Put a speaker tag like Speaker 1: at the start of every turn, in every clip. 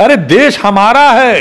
Speaker 1: अरे देश हमारा है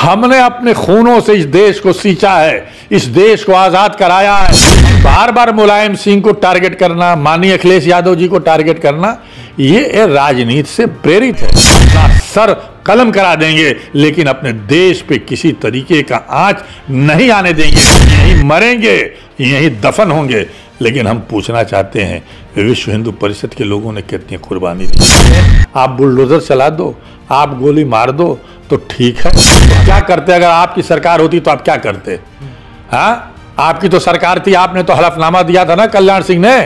Speaker 1: हमने अपने खूनों से इस देश को सींचा है इस देश को आज़ाद कराया है बार बार मुलायम सिंह को टारगेट करना माननीय अखिलेश यादव जी को टारगेट करना ये राजनीति से प्रेरित है ना सर कलम करा देंगे लेकिन अपने देश पे किसी तरीके का आंच नहीं आने देंगे यहीं मरेंगे यही दफन होंगे लेकिन हम पूछना चाहते हैं विश्व हिंदू परिषद के लोगों ने कितनी कुर्बानी दी आप बुलडोजर चला दो आप गोली मार दो तो ठीक है तो क्या करते अगर आपकी सरकार होती तो आप क्या करते हा? आपकी तो सरकार थी आपने तो हलफनामा दिया था ना कल्याण सिंह ने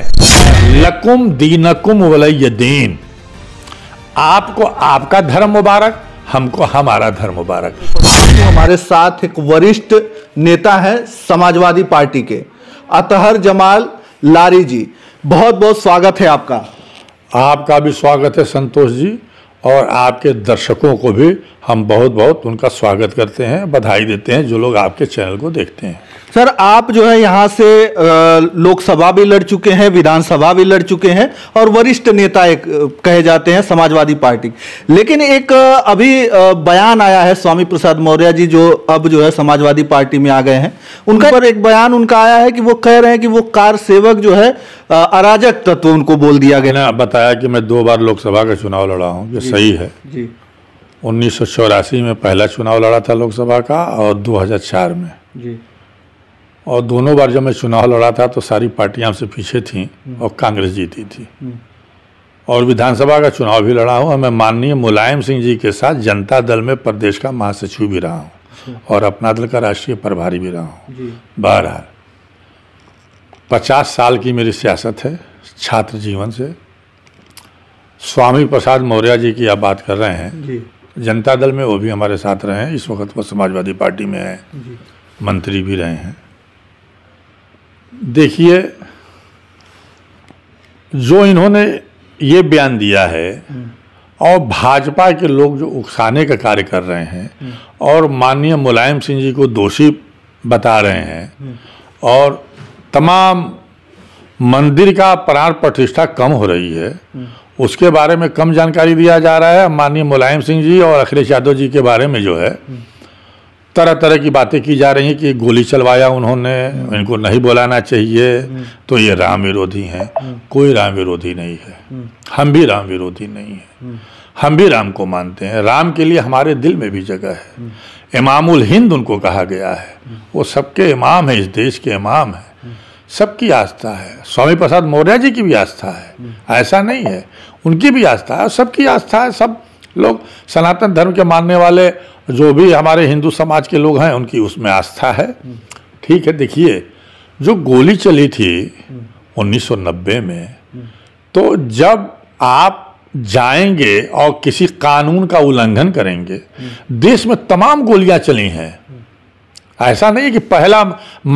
Speaker 1: लकुम दीनकुम वलय दीन आपको आपका धर्म मुबारक हमको हमारा धर्म मुबारक हमारे साथ एक वरिष्ठ नेता है समाजवादी पार्टी के अतहर जमाल लारी जी बहुत बहुत स्वागत है आपका आपका भी स्वागत है संतोष जी और आपके दर्शकों को भी हम बहुत बहुत उनका स्वागत करते हैं बधाई देते हैं जो लोग आपके चैनल को देखते हैं सर आप जो है यहाँ से लोकसभा भी लड़ चुके हैं विधानसभा भी लड़ चुके हैं और वरिष्ठ नेता एक कहे जाते हैं समाजवादी पार्टी लेकिन एक अभी बयान आया है स्वामी प्रसाद मौर्य जी जो अब जो है समाजवादी पार्टी में आ गए हैं उनका पर एक बयान उनका आया है कि वो कह रहे हैं कि वो कार सेवक जो है अराजक तत्व उनको बोल दिया गया बताया कि मैं दो बार लोकसभा का चुनाव लड़ा हूँ ये सही है जी उन्नीस में पहला चुनाव लड़ा था लोकसभा का और दो में जी और दोनों बार जब मैं चुनाव लड़ा था तो सारी पार्टियां हमसे पीछे थीं हम्म। और कांग्रेस जीती थी हम्म। और विधानसभा का चुनाव भी लड़ा हूँ और मैं माननीय मुलायम सिंह जी के साथ जनता दल में प्रदेश का महासचिव भी रहा हूँ अच्छा। और अपना दल का राष्ट्रीय प्रभारी भी रहा हूँ बहरहाल पचास साल की मेरी सियासत है छात्र जीवन से स्वामी प्रसाद मौर्य जी की आप बात कर रहे हैं जनता दल में वो भी हमारे साथ रहे हैं इस वक्त वो समाजवादी पार्टी में हैं मंत्री भी रहे हैं देखिए जो इन्होंने ये बयान दिया है हम्म। और भाजपा के लोग जो उकसाने का कार्य कर रहे हैं हम्म। और माननीय मुलायम सिंह जी को दोषी बता रहे हैं हम्म। और तमाम मंदिर का प्राण प्रतिष्ठा कम हो रही है उसके बारे में कम जानकारी दिया जा रहा है माननीय मुलायम सिंह जी और अखिलेश यादव जी के बारे में जो है तरह तरह की बातें की जा रही हैं कि गोली चलवाया उन्होंने हम्म। इनको नहीं बुलाना चाहिए हम्म। तो ये राम विरोधी हैं हम्म। कोई राम विरोधी नहीं है हम भी राम विरोधी नहीं है हम भी राम को मानते हैं राम के लिए हमारे दिल में भी जगह है इमामुल हिंद उनको कहा गया है वो सबके इमाम है इस देश के इमाम है सबकी आस्था है स्वामी प्रसाद मौर्य जी की भी आस्था है ऐसा नहीं है उनकी भी आस्था है सबकी आस्था है सब लोग सनातन धर्म के मानने वाले जो भी हमारे हिंदू समाज के लोग हैं उनकी उसमें आस्था है ठीक है देखिए जो गोली चली थी 1990 में तो जब आप जाएंगे और किसी कानून का उल्लंघन करेंगे देश में तमाम गोलियां चली हैं ऐसा नहीं कि पहला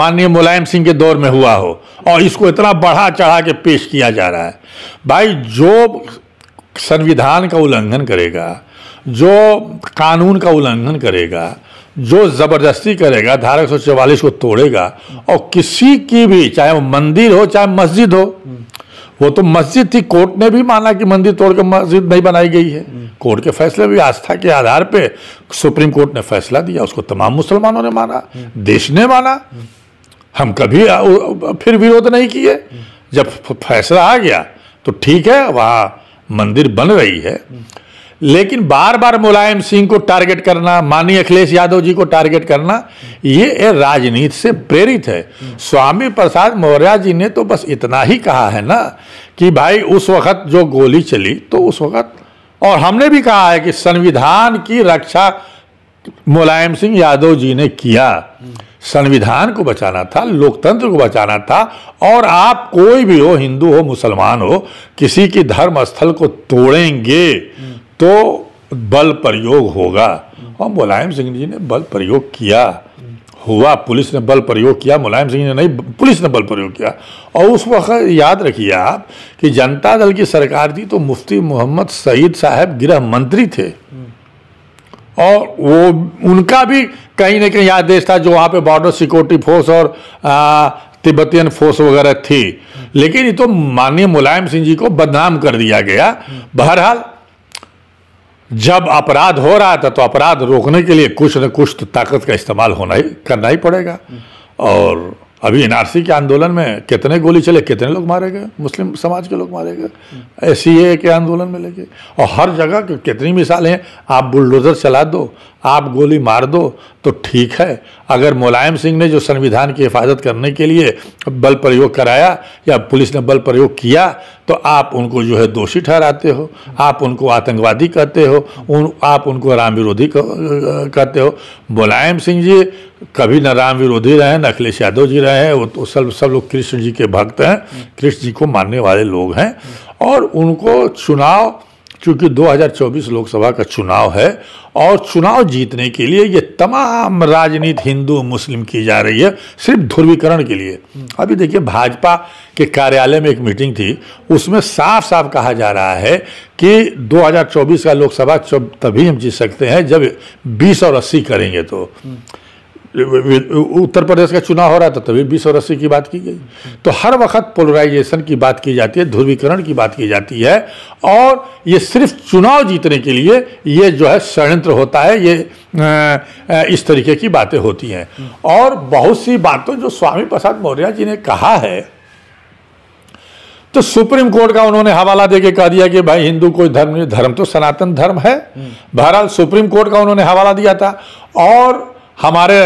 Speaker 1: माननीय मुलायम सिंह के दौर में हुआ हो और इसको इतना बढ़ा चढ़ा के पेश किया जा रहा है भाई जो संविधान का उल्लंघन करेगा जो कानून का उल्लंघन करेगा जो ज़बरदस्ती करेगा धारा एक को तोड़ेगा और किसी की भी चाहे वो मंदिर हो चाहे मस्जिद हो वो तो मस्जिद थी कोर्ट ने भी माना कि मंदिर तोड़कर मस्जिद नहीं बनाई गई है कोर्ट के फैसले भी आस्था के आधार पे सुप्रीम कोर्ट ने फैसला दिया उसको तमाम मुसलमानों ने माना देश ने माना हम कभी फिर विरोध नहीं किए जब फैसला आ गया तो ठीक है वहाँ मंदिर बन रही है लेकिन बार बार मुलायम सिंह को टारगेट करना माननीय अखिलेश यादव जी को टारगेट करना ये राजनीति से प्रेरित है स्वामी प्रसाद मौर्य जी ने तो बस इतना ही कहा है ना कि भाई उस वक्त जो गोली चली तो उस वक्त और हमने भी कहा है कि संविधान की रक्षा मुलायम सिंह यादव जी ने किया संविधान को बचाना था लोकतंत्र को बचाना था और आप कोई भी हो हिंदू हो मुसलमान हो किसी की धर्म स्थल को तोड़ेंगे तो बल प्रयोग होगा और मुलायम सिंह जी ने बल प्रयोग किया हुआ पुलिस ने बल प्रयोग किया मुलायम सिंह ने नहीं पुलिस ने बल प्रयोग किया और उस वक्त याद रखिए आप कि जनता दल की सरकार थी तो मुफ्ती मोहम्मद सईद साहब गृह मंत्री थे और वो उनका भी कहीं ना कहीं आदेश था जो वहाँ पे बॉर्डर सिक्योरिटी फोर्स और तिब्बतियन फोर्स वगैरह थी लेकिन ये तो माननीय मुलायम सिंह जी को बदनाम कर दिया गया बहरहाल जब अपराध हो रहा था तो अपराध रोकने के लिए कुछ न कुछ तो ताकत का इस्तेमाल होना ही करना ही पड़ेगा हम्म। और अभी एनआरसी के आंदोलन में कितने गोली चले कितने लोग मारे गए मुस्लिम समाज के लोग मारे गए एस के आंदोलन में लेके और हर जगह कितनी मिसालें हैं आप बुलडोज़र चला दो आप गोली मार दो तो ठीक है अगर मुलायम सिंह ने जो संविधान की हिफाजत करने के लिए बल प्रयोग कराया या पुलिस ने बल प्रयोग किया तो आप उनको जो है दोषी ठहराते हो आप उनको आतंकवादी कहते हो उन आप उनको राम विरोधी कहते हो मुलायम सिंह जी कभी ना राम विरोधी रहे न अखिलेश यादव जी रहे हैं वो तो सब सब लोग कृष्ण जी के भक्त हैं कृष्ण जी को मानने वाले लोग हैं और उनको चुनाव चूँकि 2024 लोकसभा का चुनाव है और चुनाव जीतने के लिए ये तमाम राजनीति हिंदू मुस्लिम की जा रही है सिर्फ ध्रुवीकरण के लिए अभी देखिए भाजपा के कार्यालय में एक मीटिंग थी उसमें साफ साफ कहा जा रहा है कि 2024 का लोकसभा तभी हम जीत सकते हैं जब 20 और 80 करेंगे तो उत्तर प्रदेश का चुनाव हो रहा था तभी बीस और अस्सी की बात की गई तो हर वक्त पोलराइजेशन की बात की जाती है ध्रुवीकरण की बात की जाती है और ये सिर्फ चुनाव जीतने के लिए ये जो है षडयंत्र होता है ये इस तरीके की बातें होती हैं और बहुत सी बातों जो स्वामी प्रसाद मौर्य जी ने कहा है तो सुप्रीम कोर्ट का उन्होंने हवाला के कह दिया कि भाई हिंदू कोई धर्म नहीं धर्म तो सनातन धर्म है बहरहाल सुप्रीम कोर्ट का उन्होंने हवाला दिया था और हमारे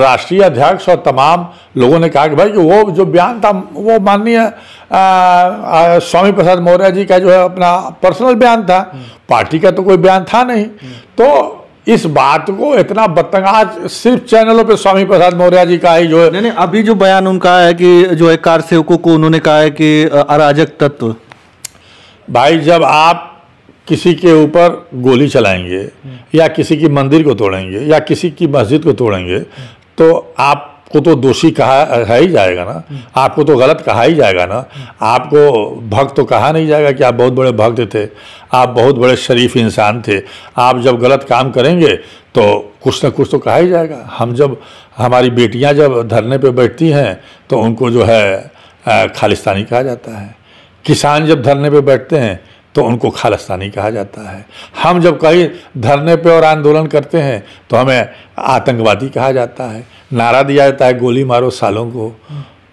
Speaker 1: राष्ट्रीय अध्यक्ष और तमाम लोगों ने कहा कि भाई कि वो जो बयान था वो माननीय स्वामी प्रसाद मौर्य जी का जो है अपना पर्सनल बयान था पार्टी का तो कोई बयान था नहीं तो इस बात को इतना बदतंग सिर्फ चैनलों पे स्वामी प्रसाद मौर्य जी का ही जो है नहीं नहीं अभी जो बयान उनका है कि जो है कार सेवकों को उन्होंने कहा है कि अराजक तत्व भाई जब आप किसी के ऊपर गोली चलाएंगे हम्म। या किसी की मंदिर को तोड़ेंगे या किसी की मस्जिद को तोड़ेंगे हम्म। तो आप को तो दोषी कहा है ही जाएगा ना हम्म। आपको तो गलत कहा ही जाएगा ना आपको भक्त तो कहा नहीं जाएगा कि आप बहुत बड़े भक्त थे आप बहुत बड़े शरीफ इंसान थे आप जब गलत काम करेंगे तो कुछ ना कुछ तो कहा ही जाएगा हम जब हमारी बेटियां जब धरने पे बैठती हैं तो उनको जो है खालिस्तानी कहा जाता है किसान जब धरने पे बैठते हैं तो उनको खालिस्तानी कहा जाता है हम जब कहीं धरने पे और आंदोलन करते हैं तो हमें आतंकवादी कहा जाता है नारा दिया जाता है गोली मारो सालों को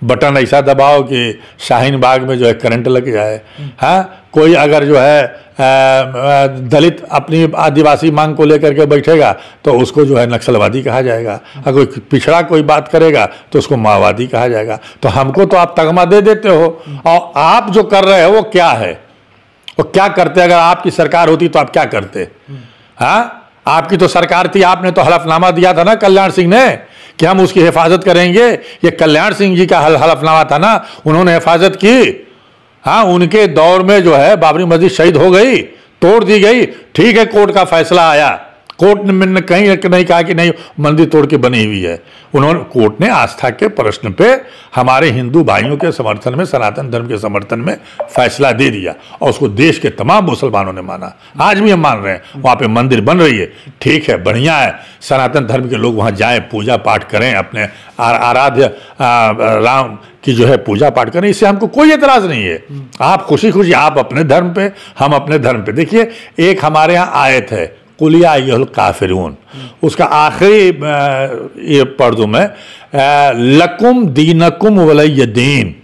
Speaker 1: बटन ऐसा दबाओ कि शाहीन बाग में जो है करंट लग जाए हाँ कोई अगर जो है दलित अपनी आदिवासी मांग को लेकर के बैठेगा तो उसको जो है नक्सलवादी कहा जाएगा अगर कोई पिछड़ा कोई बात करेगा तो उसको माओवादी कहा जाएगा तो हमको तो आप तगमा दे देते हो और आप जो कर रहे हो वो क्या है तो क्या करते अगर आपकी सरकार होती तो आप क्या करते हाँ आपकी तो सरकार थी आपने तो हलफनामा दिया था ना कल्याण सिंह ने कि हम उसकी हिफाजत करेंगे ये कल्याण सिंह जी का हल हलफनामा था ना उन्होंने हिफाजत की हाँ उनके दौर में जो है बाबरी मस्जिद शहीद हो गई तोड़ दी गई ठीक है कोर्ट का फैसला आया कोर्ट ने मैंने कहीं एक नहीं कहा कि नहीं मंदिर तोड़ के बनी हुई है उन्होंने कोर्ट ने आस्था के प्रश्न पे हमारे हिंदू भाइयों के समर्थन में सनातन धर्म के समर्थन में फैसला दे दिया और उसको देश के तमाम मुसलमानों ने माना आज भी हम मान रहे हैं वहाँ पे मंदिर बन रही है ठीक है बढ़िया है सनातन धर्म के लोग वहाँ जाएँ पूजा पाठ करें अपने आराध्य राम की जो है पूजा पाठ करें इससे हमको कोई एतराज नहीं है आप खुशी खुशी आप अपने धर्म पे हम अपने धर्म पे देखिए एक हमारे यहाँ आयत है कुलिया काफिर उसका आखिरी ये पढ़ दूँ मैं लकुम दीनकुम वलय दीन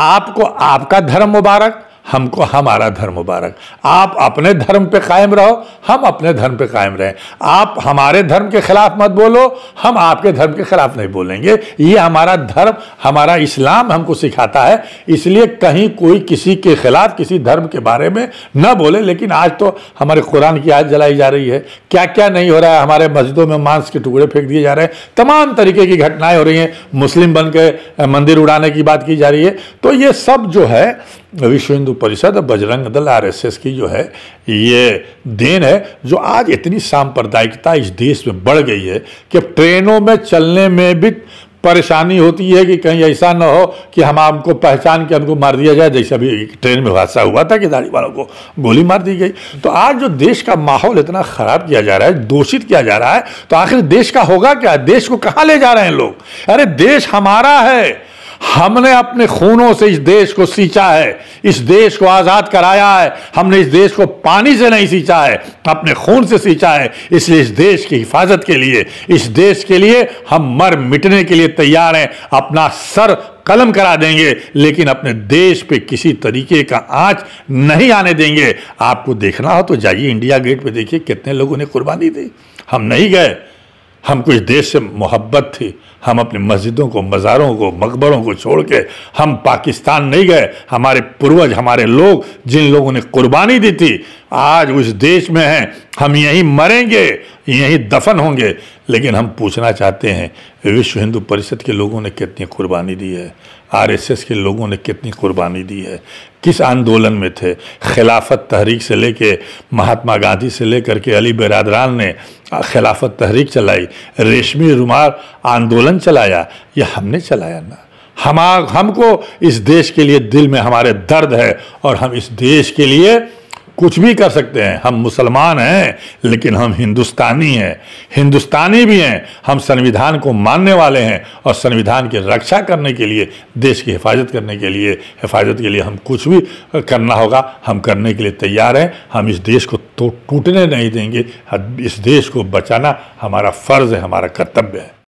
Speaker 1: आपको आपका धर्म मुबारक हमको हमारा धर्म मुबारक आप अपने धर्म पे कायम रहो हम अपने धर्म पे कायम रहें आप हमारे धर्म के खिलाफ मत बोलो हम आपके धर्म के खिलाफ नहीं बोलेंगे ये हमारा धर्म हमारा इस्लाम हमको सिखाता है इसलिए कहीं कोई किसी के खिलाफ किसी धर्म के बारे में न बोले लेकिन आज तो हमारे कुरान की आज जलाई जा रही है क्या क्या नहीं हो रहा है हमारे मस्जिदों में मांस के टुकड़े फेंक दिए जा रहे हैं तमाम तरीके की घटनाएं हो रही हैं मुस्लिम बन के मंदिर उड़ाने की बात की जा रही है तो ये सब जो है विश्व हिंदू परिषद बजरंग दल आरएसएस की जो है ये देन है जो आज इतनी सांप्रदायिकता इस देश में बढ़ गई है कि अब ट्रेनों में चलने में भी परेशानी होती है कि कहीं ऐसा ना हो कि हम आपको पहचान के हमको मार दिया जाए जैसे अभी ट्रेन में हादसा हुआ था कि दाढ़ी वालों को गोली मार दी गई तो आज जो देश का माहौल इतना ख़राब किया जा रहा है दूषित किया जा रहा है तो आखिर देश का होगा क्या देश को कहाँ ले जा रहे हैं लोग अरे देश हमारा है हमने अपने खूनों से इस देश को सींचा है इस देश को आज़ाद कराया है हमने इस देश को पानी से नहीं सींचा है अपने खून से सींचा है इसलिए इस देश की हिफाजत के लिए इस देश के लिए हम मर मिटने के लिए तैयार हैं अपना सर कलम करा देंगे लेकिन अपने देश पे किसी तरीके का आंच नहीं आने देंगे आपको देखना हो तो जाइए इंडिया गेट पे देखिए कितने लोगों ने कुर्बानी दी हम नहीं गए हमको इस देश से मोहब्बत थी हम अपनी मस्जिदों को मज़ारों को मकबरों को छोड़ के हम पाकिस्तान नहीं गए हमारे पूर्वज हमारे लोग जिन लोगों ने कुर्बानी दी थी आज उस देश में हैं हम यहीं मरेंगे यहीं दफन होंगे लेकिन हम पूछना चाहते हैं विश्व हिंदू परिषद के लोगों ने कितनी कुर्बानी दी है आरएसएस के लोगों ने कितनी कुर्बानी दी है किस आंदोलन में थे खिलाफत तहरीक से लेके महात्मा गांधी से लेकर के अली बरादरान ने खिलाफत तहरीक चलाई रेशमी रुमाल आंदोलन चलाया यह हमने चलाया ना हम हमको इस देश के लिए दिल में हमारे दर्द है और हम इस देश के लिए कुछ भी कर सकते हैं हम मुसलमान हैं लेकिन हम हिंदुस्तानी हैं हिंदुस्तानी भी हैं हम संविधान को मानने वाले हैं और संविधान की रक्षा करने के लिए देश की हिफाजत करने के लिए हिफाजत के लिए हम कुछ भी करना होगा हम करने के लिए तैयार हैं हम इस देश को तो टूटने नहीं देंगे इस देश को बचाना हमारा फ़र्ज़ है हमारा कर्तव्य है